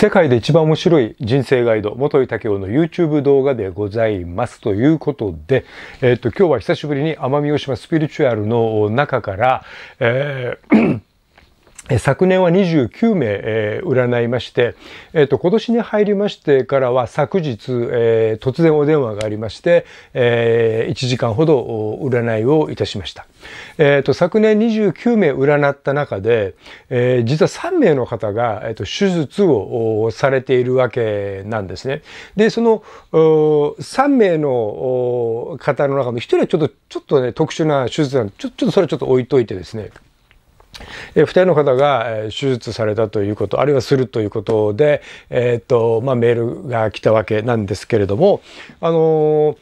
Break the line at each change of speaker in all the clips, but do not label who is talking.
世界で一番面白い人生ガイド、元井武雄の YouTube 動画でございます。ということで、えー、っと、今日は久しぶりに奄美大島スピリチュアルの中から、えー昨年は29名、えー、占いまして、えっ、ー、と、今年に入りましてからは昨日、えー、突然お電話がありまして、え1時間ほど占いをいたしました。えっ、と、昨年29名占った中で、え実は3名の方が、えーと、と手術をされているわけなんですね。で、その3名の方の中の1人はちょっと、ちょっとね、特殊な手術なんで、ちょちょっとそれはちょっと置いといてですね。えー、2人の方が、え手術されたということ、あるいはするということで、えー、っと、まあ、メールが来たわけなんですけれども、あのー、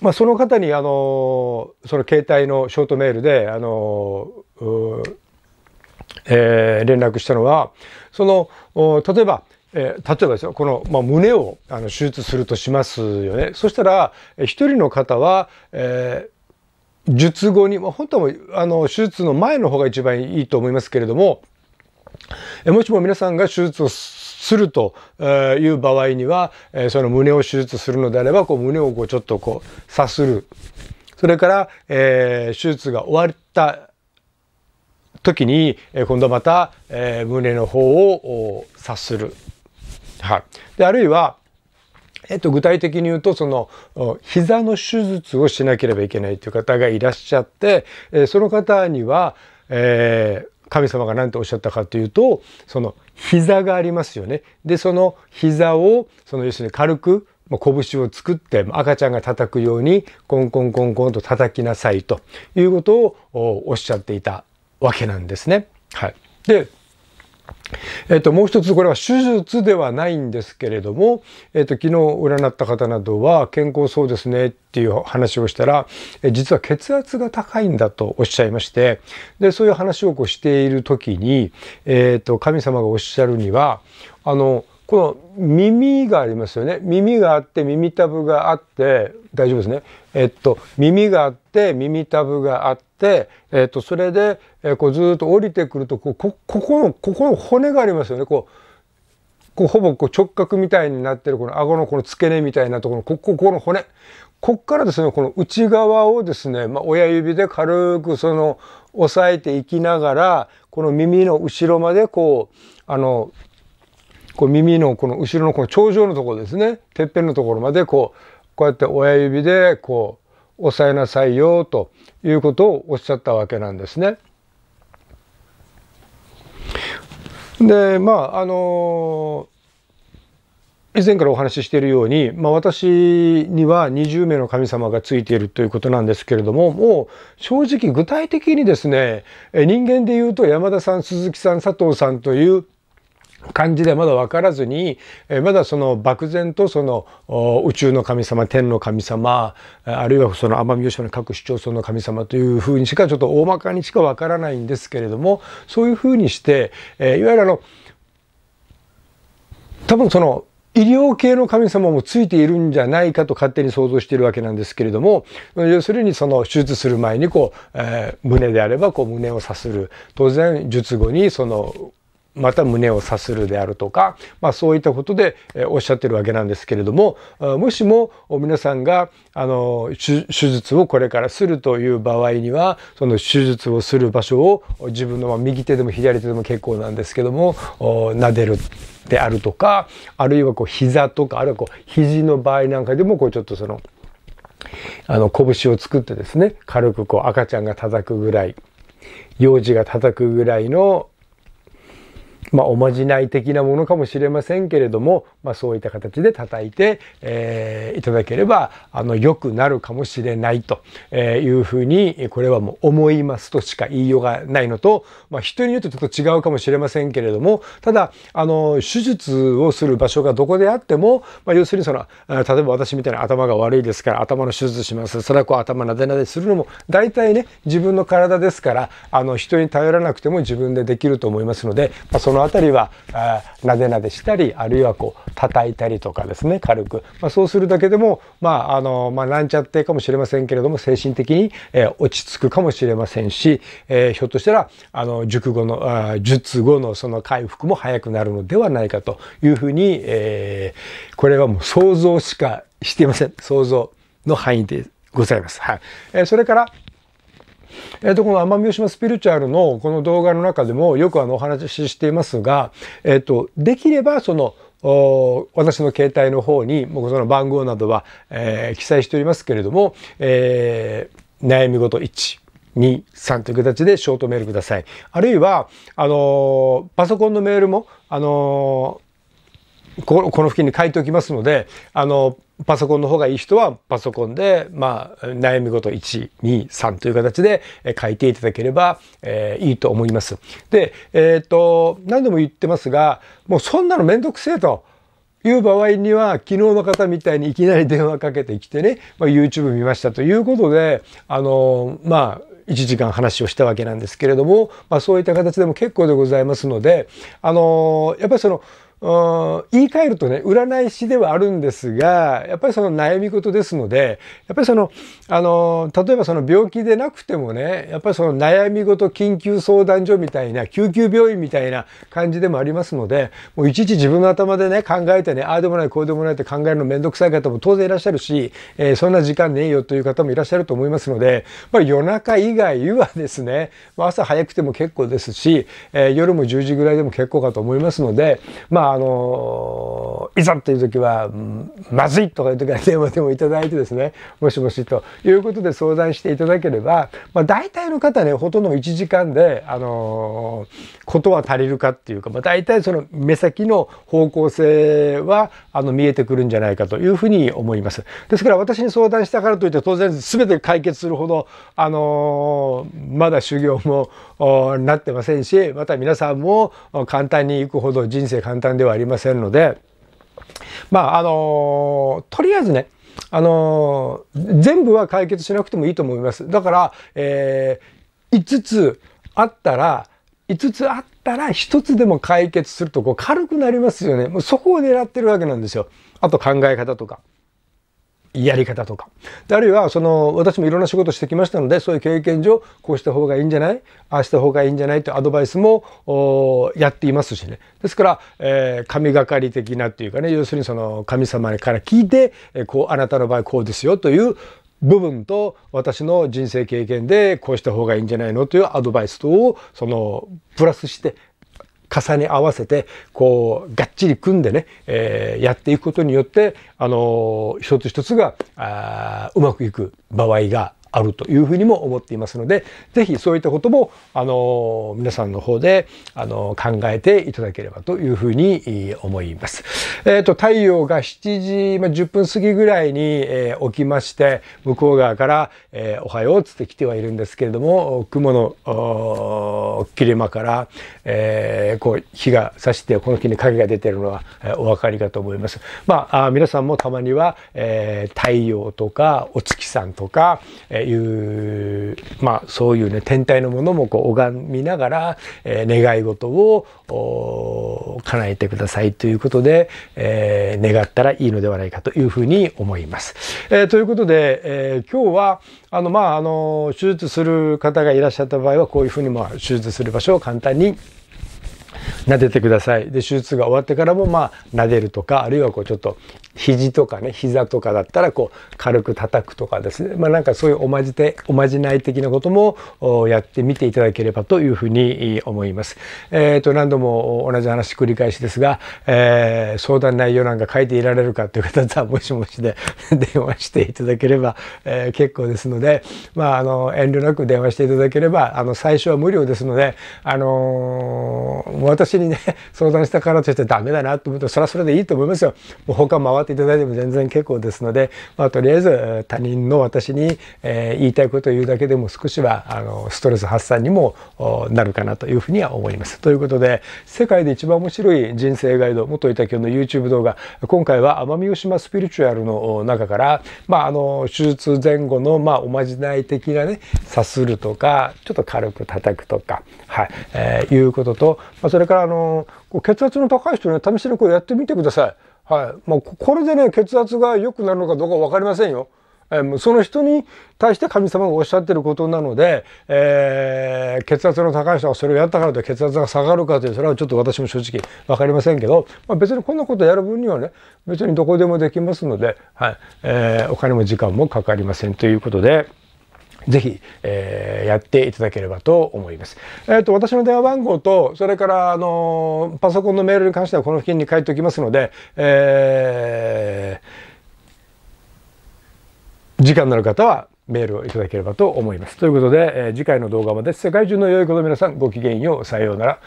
まあ、その方に、あのー、その携帯のショートメールで、あのー、えー、連絡したのは、その、お例えば、えー、例えばですよ、この、まあ、胸をあの手術するとしますよね。そしたら、一人の方は、えー、術後に、まあ、本当はあの手術の前の方が一番いいと思いますけれども、えもしも皆さんが手術をするという場合には、えその胸を手術するのであれば、こう胸をこうちょっとこうさする。それから、えー、手術が終わった時に、え今度また、え胸の方をさする。はい。で、あるいは、えっと、具体的に言うと、その、膝の手術をしなければいけないという方がいらっしゃって、えその方には、えー、神様が何とおっしゃったかというと、その、膝がありますよね。で、その膝を、その、要するに軽く、ま拳を作って赤ちゃんが叩くようにコンコンコンコンと叩きなさいということをおっしゃっていたわけなんですね。はい。で、えっと、もう一つ、これは手術ではないんですけれども、えっと、昨日占った方などは健康そうですねっていう話をしたら、え実は血圧が高いんだとおっしゃいまして、で、そういう話をこうしている時に、えっと、神様がおっしゃるには、あの、この耳がありますよね。耳があって、耳たぶがあって、大丈夫ですね。えっと、耳があって、耳たぶがあって、えっと、それで、えこうずっと降りてくるとここ、ここの、ここの骨がありますよね。こう、こうほぼこう直角みたいになってる、この顎のこの付け根みたいなところここ、ここの骨。こっからですね、この内側をですね、まあ、親指で軽くその、押さえていきながら、この耳の後ろまでこう、あの、こう耳のこの後ろのこの頂上のところですね、てっぺんのところまでこう、こうやって親指でこう、押さえなさいよということをおっしゃったわけなんですね。で、まあ、あの以前からお話ししているように、まあ、私には20名の神様がついているということなんですけれども、もう正直具体的にですね、人間でいうと山田さん、鈴木さん、佐藤さんという感じでまだ分からずに、えまだその漠然とその宇宙の神様天の神様あるいはその奄美大島の各市町村の神様というふうにしかちょっと大まかにしか分からないんですけれどもそういうふうにして、えいわゆるあの多分その医療系の神様もついているんじゃないかと勝手に想像しているわけなんですけれども、要するにその手術する前にこう、え胸であればこう胸をさする。当然、術後にそのまた胸をさするであるとか、まあ、そういったことで、おっしゃってるわけなんですけれどももしも皆さんがあの手術をこれからするという場合にはその手術をする場所を自分の右手でも左手でも結構なんですけども撫でるであるとかあるいはこう膝とかあるいはこう肘の場合なんかでもこうちょっとそのあの拳を作ってですね軽くこう赤ちゃんが叩くぐらい幼児が叩くぐらいのまあ、おまじない的なものかもしれませんけれども、まあ、そういった形で叩いて、えー、いただければ、あの、良くなるかもしれないというふうに、これはもう思いますとしか言いようがないのと、まあ、人によってちょっと違うかもしれませんけれども、ただ、あの、手術をする場所がどこであっても、まあ、要するにその、例えば私みたいな頭が悪いですから、頭の手術します。それはこう頭なでなでするのも、大体ね、自分の体ですから、あの、人に頼らなくても自分でできると思いますので、まあ、そののあたりは、なでなでしたり、あるいはこう、叩いたりとかですね、軽く。まあ、そうするだけでも、まあ、あの、まあ、なんちゃってかもしれませんけれども、精神的に、えー、落ち着くかもしれませんし、えー、ひょっとしたら、あの、熟語の、あ術後のその回復も早くなるのではないかというふうに、えー、これはもう想像しかしていません。想像の範囲でございます。はい。えー、それから、えー、と、この奄美大島スピリチュアルのこの動画の中でもよくあのお話ししていますが、えっ、ー、と、できればその、私の携帯の方に、もうその番号などは、えー、記載しておりますけれども、えー、悩み事1。2、3という形でショートメールください。あるいは、あのパソコンのメールも、あのこの付近に書いておきますので、あのパソコンの方がいい人はパソコンで、まあ、悩み事1、2、3という形で書いていただければ、えー、いいと思います。で、えっ、と、何度も言ってますが、もうそんなのめんどくせえと。いう場合には、昨日の方みたいにいきなり電話かけてきてね、まあ、YouTube 見ましたということで、あの、まあ、1時間話をしたわけなんですけれども、まあ、そういった形でも結構でございますので、あの、やっぱりその、言い換えるとね、占い師ではあるんですが、やっぱりその悩み事ですので、やっぱりその、あの、例えばその病気でなくてもね、やっぱりその悩み事緊急相談所みたいな、救急病院みたいな感じでもありますので、もういちいち自分の頭でね、考えてね、ああでもない、こうでもないって考えるのめんどくさい方も当然いらっしゃるし、えー、そんな時間ねえよという方もいらっしゃると思いますので、まあ、夜中以外はですね、朝早くても結構ですし、えー、夜も10時ぐらいでも結構かと思いますので、まああのいざという時は、うん、まずいとかいう時は電話でもいただいてですね、もしもしということで相談していただければ、まあ大体の方ね、ほとんど1時間で、あのことは足りるかっていうか、まあ大体その目先の方向性は、あの、見えてくるんじゃないかというふうに思います。ですから私に相談したからといって当然全て解決するほど、あのまだ修行もなってませんし、また皆さんも簡単に行くほど人生簡単ではありませんので、まあ、あのとりあえずね、あの全部は解決しなくてもいいと思います。だから、えー、5つあったら、5つあったら1つでも解決するとこう軽くなりますよね。もうそこを狙ってるわけなんですよ。あと考え方とか。やり方とか。あるいは、その、私もいろんな仕事してきましたので、そういう経験上、こうした方がいいんじゃないああした方がいいんじゃないいうアドバイスも、やっていますしね。ですから、えー、神がかり的なっていうかね、要するにその、神様から聞いて、えこう、あなたの場合こうですよという部分と、私の人生経験で、こうした方がいいんじゃないのというアドバイスとを、その、プラスして、重ね合わせて、こう、がっちり組んでね、えー、やっていくことによって、あのー、一つ一つが、あうまくいく場合があるというふうにも思っていますので、ぜひそういったことも、あの、皆さんの方で、あの、考えていただければというふうに思います。えっ、ー、と、太陽が7時、まあ、10分過ぎぐらいに、えー、起きまして、向こう側から、えー、おはようつって来てはいるんですけれども、雲の切れ間から、えー、こう、日が差して、この木に影が出てるのは、えー、お分かりかと思います。まあ、あ皆さんもたまには、えー、太陽とか、お月さんとか、えいう、まあそういうね、天体のものもこう拝みながら、えー、願い事を叶えてくださいということで、えー、願ったらいいのではないかというふうに思います。えー、ということで、え今日は、あの、まあ、あの、手術する方がいらっしゃった場合は、こういうふうに、まあ、手術する場所を簡単に撫でてください。で、手術が終わってからも、まあ、撫でるとか、あるいはこう、ちょっと、肘とかね、膝とかだったら、こう、軽く叩くとかですね。まあ、なんかそういうおまじて、おまじない的なことも、やってみていただければというふうに思います。えっ、ー、と、何度も同じ話繰り返しですが、えー、相談内容なんか書いていられるかという方は、もしもしで 電話していただければ、えー、結構ですので、まあ、あの、遠慮なく電話していただければ、あの、最初は無料ですので、あのー私にね、相談したからとしてダメだなと思うと、それはそれでいいと思いますよ。もう他回っていただいても全然結構ですので、まあ、とりあえず他人の私に、えー、言いたいことを言うだけでも少しはあのストレス発散にもなるかなというふうには思います。ということで、世界で一番面白い人生ガイド、元板教の YouTube 動画、今回は奄美大島スピリチュアルの中から、まあ、あの、手術前後の、まあ、おまじない的なね、さするとか、ちょっと軽く叩くとか、はい、えー、いうことと、まあ、それからあの、血圧の高い人は試しにこやってみてください。はい。もうこれでね、血圧が良くなるのかどうかわかりませんよ。えー、その人に対して神様がおっしゃってることなので、えー、血圧の高い人がそれをやったからと血圧が下がるかというそれはちょっと私も正直分かりませんけど、まあ、別にこんなことやる分にはね別にどこでもできますので、はいえー、お金も時間もかかりませんということで。ぜひ、えー、やっていただければと思います。えっ、ー、と、私の電話番号と、それから、あの、パソコンのメールに関してはこの付近に書いておきますので、えー、時間のある方はメールをいただければと思います。ということで、えー、次回の動画まで世界中の良い子の皆さんごきげんよう。さようなら。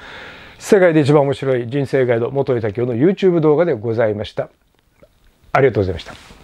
世界で一番面白い人生ガイド元井武雄の YouTube 動画でございました。ありがとうございました。